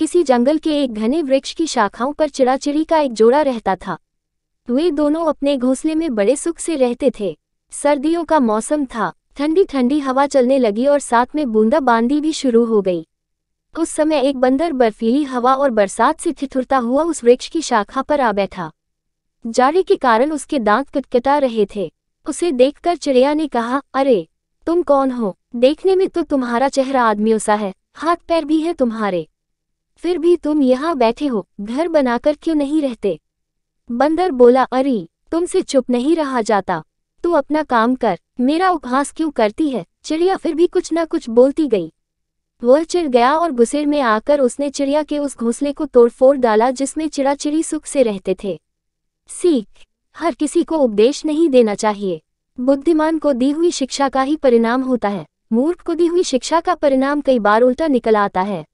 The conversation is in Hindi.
किसी जंगल के एक घने वृक्ष की शाखाओं पर चिड़ाचिड़ी का एक जोड़ा रहता था वे दोनों अपने घोंसले में बड़े सुख से रहते थे सर्दियों का मौसम था ठंडी ठंडी हवा चलने लगी और साथ में बूंदाबांदी भी शुरू हो गई उस समय एक बंदर बर्फीली हवा और बरसात से थिथुरता हुआ उस वृक्ष की शाखा पर आ बैठा जाड़े के कारण उसके दांत कटकटा रहे थे उसे देखकर चिड़िया ने कहा अरे तुम कौन हो देखने में तो तुम्हारा चेहरा आदमियों सा है हाथ पैर भी है तुम्हारे फिर भी तुम यहाँ बैठे हो घर बनाकर क्यों नहीं रहते बंदर बोला अरे तुमसे चुप नहीं रहा जाता तू अपना काम कर मेरा उपहास क्यों करती है चिड़िया फिर भी कुछ ना कुछ बोलती गई वह चिड़ गया और गुस्से में आकर उसने चिड़िया के उस घोंसले को तोड़फोड़ डाला जिसमें चिड़ा चिड़ी सुख से रहते थे सीख हर किसी को उपदेश नहीं देना चाहिए बुद्धिमान को दी हुई शिक्षा का ही परिणाम होता है मूर्ख को दी हुई शिक्षा का परिणाम कई बार उल्टा निकल आता है